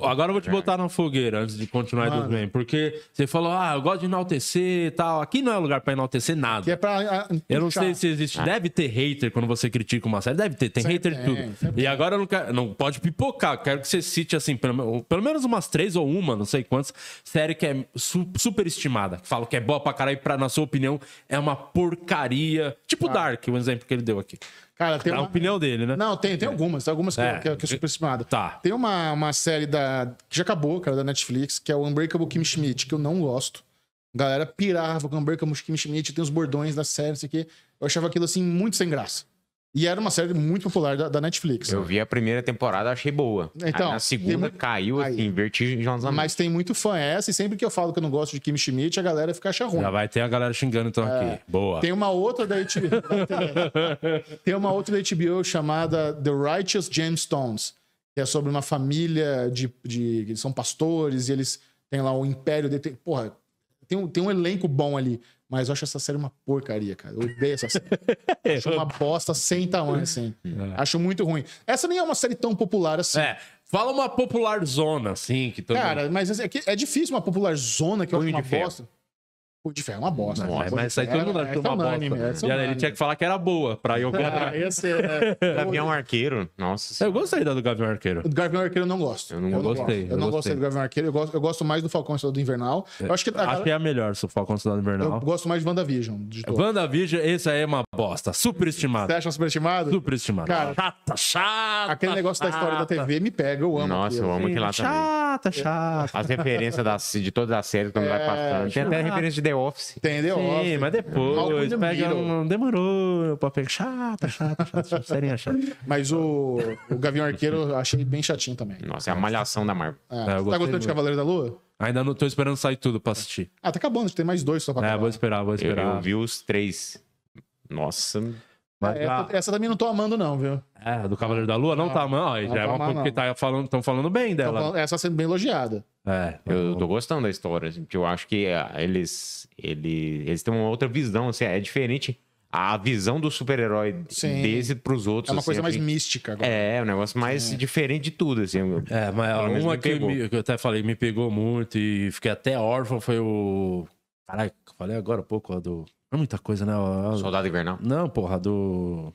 Agora eu vou te botar na fogueira antes de continuar indo bem. Porque você falou, ah, eu gosto de enaltecer e tal. Aqui não é lugar pra enaltecer nada. Que é pra. Ah, eu não sei se existe. Ah. Deve ter hater quando você critica uma série. Deve ter, tem Sempre hater de tudo. sempre e agora eu não quero. Não pode pipocar. Quero que você cite, assim, pelo, pelo menos umas três ou uma, não sei quantas, série que é su, superestimada. Que fala que é boa pra caralho e, pra, na sua opinião, é uma porcaria. Tipo Dark, o exemplo que ele deu aqui. Cara, tem uma... a opinião dele, né? Não, tem, tem é. algumas. Algumas que, é. que, que eu super estimado. Tá. Tem uma, uma série da. que já acabou, cara, da Netflix, que é o Unbreakable Kim Schmidt, que eu não gosto. A galera pirava com o Unbreakable Kim Schmidt, tem os bordões da série, isso aqui. Eu achava aquilo assim muito sem graça. E era uma série muito popular da, da Netflix. Né? Eu né? vi a primeira temporada, achei boa. Então, a segunda muito... caiu em assim, vertigem, vertiginosamente. Mas tem muito fã essa, e sempre que eu falo que eu não gosto de Kim Schmidt, a galera fica achando ruim. Já vai ter a galera xingando então é... aqui. Boa. Tem uma outra da HBO. tem uma outra da HBO chamada The Righteous Gemstones, que é sobre uma família de, de. Eles são pastores e eles têm lá o um império. De, tem, porra, tem um, tem um elenco bom ali. Mas eu acho essa série uma porcaria, cara. Eu odeio essa série. acho uma bosta sem tamanho, é. assim. É. Acho muito ruim. Essa nem é uma série tão popular assim. É. Fala uma popular zona, assim, que todo Cara, mas é, é difícil uma popular zona que eu acho uma é? bosta. Pô, de ferro é uma bosta. Não, né? mas isso aí todo mundo é acha é uma bosta. É e ele tinha que falar que era boa, pra eu comprar. Ah, esse é... Gavião Arqueiro, nossa Eu gostei da do Gavião Arqueiro. Do Gavião Arqueiro eu não gosto. Eu não, eu gostei. Não gosto. Eu, não gostei do Gavião Arqueiro, eu gosto, eu gosto mais do Falcão Soldado Invernal. É, eu acho que, acho que é a melhor, o Falcão Soldado Invernal. Eu gosto mais de WandaVision. De WandaVision, esse aí é uma bosta, estimado. Você acha superestimado? Superestimado. Cara, chata, chata, Aquele negócio chata. da história da TV me pega, eu amo. Nossa, aquilo. eu amo aquilo lá também chata, é. chata. As referências das, de todas as séries quando é, vai passando. Tem até referência de The Office. Tem The Sim, Office. Sim, mas depois pega um, demorou, o pega é chata, chata, chata, serinha é chata. Mas o, o Gavião Arqueiro eu achei bem chatinho também. Nossa, é a malhação da Marvel. É. Tá gostando de Cavaleiro da Lua? Ainda não tô esperando sair tudo pra assistir. Ah, tá acabando, tem mais dois só pra acabar. É, vou esperar, vou esperar. Eu, eu vi os três. Nossa, mas essa, é, a... essa também não tô amando, não, viu? É, do Cavaleiro da Lua não, não tá amando. Tá já é uma coisa que tá falando, estão falando bem dela. Falando, essa tá sendo bem elogiada. É, eu tô gostando da história, assim, porque eu acho que ah, eles, eles, eles têm uma outra visão, assim, é diferente a visão do super-herói desse pros outros. É uma assim, coisa mais mística agora. É, um negócio mais diferente de tudo, assim. É, mas uma que, me, que eu até falei, me pegou muito e fiquei até órfão foi o. Caraca, falei agora um pouco, do não é muita coisa, né? Soldado Invernal. Não, porra, do.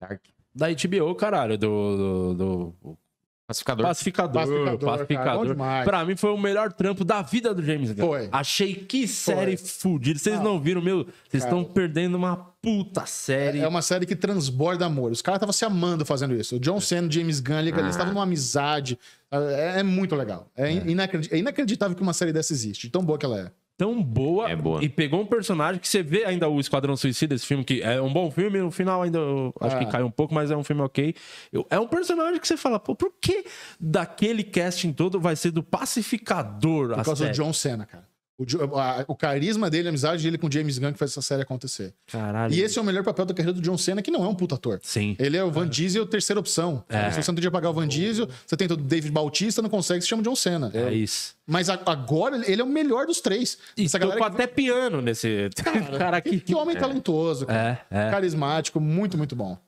Dark. Da HBO, caralho, do, do, do... Pacificador. Pacificador. Pacificador. Pacificador. Cara, pra mim foi o melhor trampo da vida do James Gunn. Foi. Achei que série fudida. Vocês ah, não viram, meu? Vocês estão perdendo uma puta série. É, é uma série que transborda amor. Os caras estavam se amando fazendo isso. O John é. Cena, James Gunn, ali, ah. eles estavam numa amizade. É, é muito legal. É, é. Inacreditável, é inacreditável que uma série dessa existe. Tão boa que ela é tão boa, é boa, e pegou um personagem que você vê ainda o Esquadrão Suicida, esse filme que é um bom filme, no final ainda acho ah. que é. caiu um pouco, mas é um filme ok. Eu, é um personagem que você fala, pô, por que daquele casting todo vai ser do pacificador? Por causa série? do John Cena, cara. O, a, o carisma dele, a amizade dele com o James Gunn que faz essa série acontecer. Caralho. E esse é o melhor papel da carreira do John Cena, que não é um puta ator. Sim. Ele é o Van Diesel, terceira opção. É. Se você não podia pagar o Van Diesel, você tenta o David Bautista, não consegue, se chama John Cena. É, é. isso. Mas a, agora ele é o melhor dos três. E essa galera até piano nesse cara, cara aqui. Que, que homem é. talentoso, cara. É, é, carismático, muito, muito bom.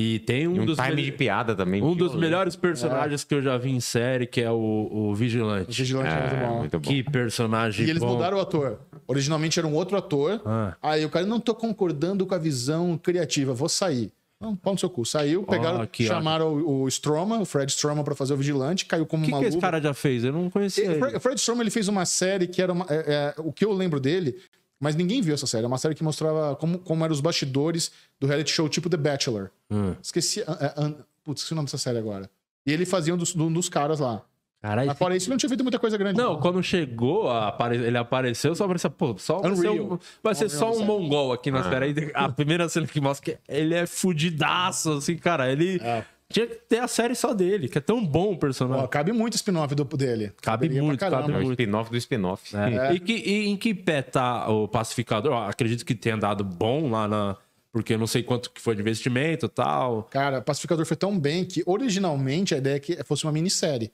E tem um, e um dos. time de piada também. Um dos melhores personagens é. que eu já vi em série, que é o, o Vigilante. O Vigilante é, é muito, ah, bom. muito, bom. Que personagem. E eles bom. mudaram o ator. Originalmente era um outro ator. Ah. Aí o cara, não tô concordando com a visão criativa, vou sair. Não, pau no seu cu. Saiu, pegaram, oh, chamaram o, o, Stroma, o Fred Stroma, para fazer o vigilante, caiu como que maluco. O que esse cara já fez? Eu não conhecia. É, o Fred Stroma ele fez uma série que era uma. É, é, o que eu lembro dele mas ninguém viu essa série. É uma série que mostrava como, como eram os bastidores do reality show tipo The Bachelor. Hum. Esqueci. Uh, uh, putz, esqueci o nome dessa série agora. E ele fazia um dos, um dos caras lá. Caralho. fora isso, não tinha feito muita coisa grande. Não, não. quando chegou, apare... ele apareceu, só apareceu, pô, só vai ser, um... vai ser só um mongol aqui na ah. série. A primeira cena que mostra que ele é fudidaço, assim, cara. Ele. É tinha que ter a série só dele, que é tão bom o personagem. Ó, cabe muito o spin-off dele. Cabe muito, cabe É o muito. spin-off do spin-off. É. É. E, que, e em que pé tá o Pacificador? acredito que tenha dado bom lá na... Porque eu não sei quanto que foi de investimento e tal. Cara, Pacificador foi tão bem que originalmente a ideia é que fosse uma minissérie.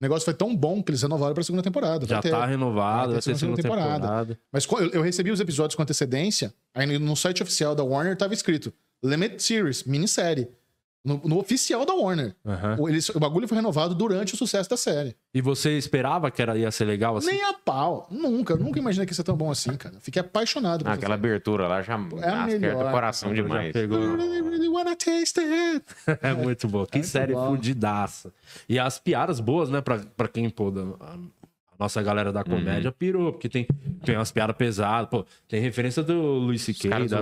O negócio foi tão bom que eles renovaram pra segunda temporada. Já vai ter. tá renovado, vai ter segunda, segunda temporada. temporada. Mas eu- eu recebi os episódios com antecedência, aí no- no site oficial da Warner tava escrito Limited Series, minissérie. No, no, oficial da Warner. Uhum. Ele, o bagulho foi renovado durante o sucesso da série. E você esperava que era, ia ser legal assim? Nem a pau. Nunca. Nunca imaginei que ia ser tão bom assim, cara. Fiquei apaixonado. Ah, aquela abertura lá já é a melhor. o coração demais. Pegou... é muito bom. Que é série bom. fudidaça. E as piadas boas, né? Pra, pra quem pô, a nossa galera da uhum. comédia uhum. pirou, porque tem, tem umas piadas pesadas, pô, tem referência do Luis C.K., da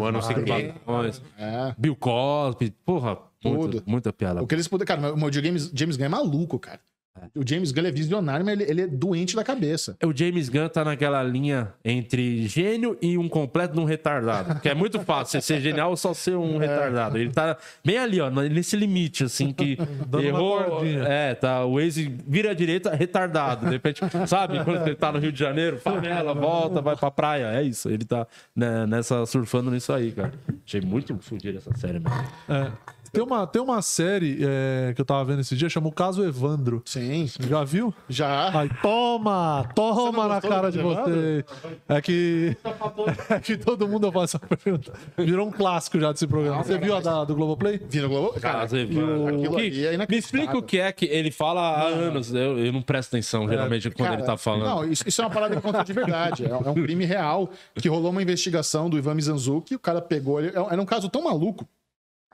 Bill Cosby, porra, tudo. Muito, muita piada. O que eles puder, cara, o meu James, James Gunn é maluco, cara. É. O James Gunn é visionário, mas ele, ele, é doente da cabeça. É, o James Gunn tá naquela linha entre gênio e um completo de um retardado. Que é muito fácil ser genial ou só ser um é. retardado. Ele tá bem ali, ó, nesse limite, assim, que Dando errou. É, tá. O Waze vira à direita, retardado. De repente, sabe, quando ele tá no Rio de Janeiro, favela, volta, vai pra praia. É isso. Ele tá né, nessa, surfando nisso aí, cara. Achei muito fodido essa série, mano. É. Tem uma, tem uma série é, que eu tava vendo esse dia, chamou Caso Evandro. Sim. Já viu? Já. Aí, toma! Toma na cara de você. É que. É que todo mundo faz essa pergunta. Virou um clássico já desse programa. Você viu a da, do Globoplay? Vi no Globo? Cara, Caso Evandro. Que, é me explica o que é que ele fala há anos. Eu, eu não presto atenção, é, geralmente, é, quando cara, ele tá falando. Não, isso, isso é uma parada que conta de verdade. É, é, um crime real que rolou uma investigação do Ivan Mizanzuki. O cara pegou. Ele, é era um caso tão maluco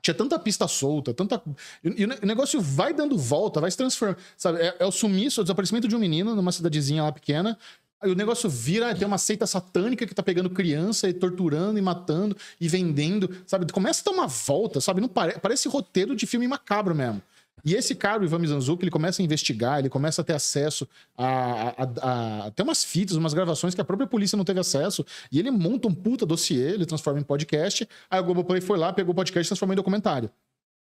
tinha tanta pista solta, tanta. E, o negócio vai dando volta, vai se transformando. Sabe? É, é o sumiço, o desaparecimento de um menino numa cidadezinha lá pequena. Aí o negócio vira, tem uma seita satânica que tá pegando criança e torturando e matando e vendendo, sabe? Começa a dar uma volta, sabe? Não pare... Parece roteiro de filme macabro mesmo. E esse cara, o Ivan Mizanzuki, ele começa a investigar, ele começa a ter acesso a, a, a, até umas fitas, umas gravações que a própria polícia não teve acesso. E ele monta um puta dossiê, ele transforma em podcast. Aí o Globoplay foi lá, pegou o podcast e transformou em documentário.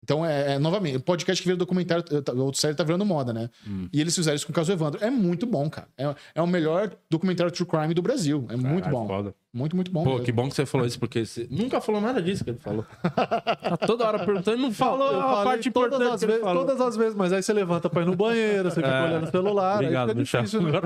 Então, é, é novamente, podcast que vira documentário, outra série tá virando moda, né? Hum. E eles fizeram isso com o caso Evandro. É muito bom, cara. É, é o melhor documentário true crime do Brasil. É Caralho, muito bom. Foda. Muito, muito bom. Pô, mesmo. que bom que você falou isso, porque você nunca falou nada disso que ele falou. tá toda hora perguntando e não falou eu a parte importante. Todas as, vezes, todas as vezes, mas aí você levanta pra ir no banheiro, você fica é. olhando o celular. Obrigado, aí fica difícil, né?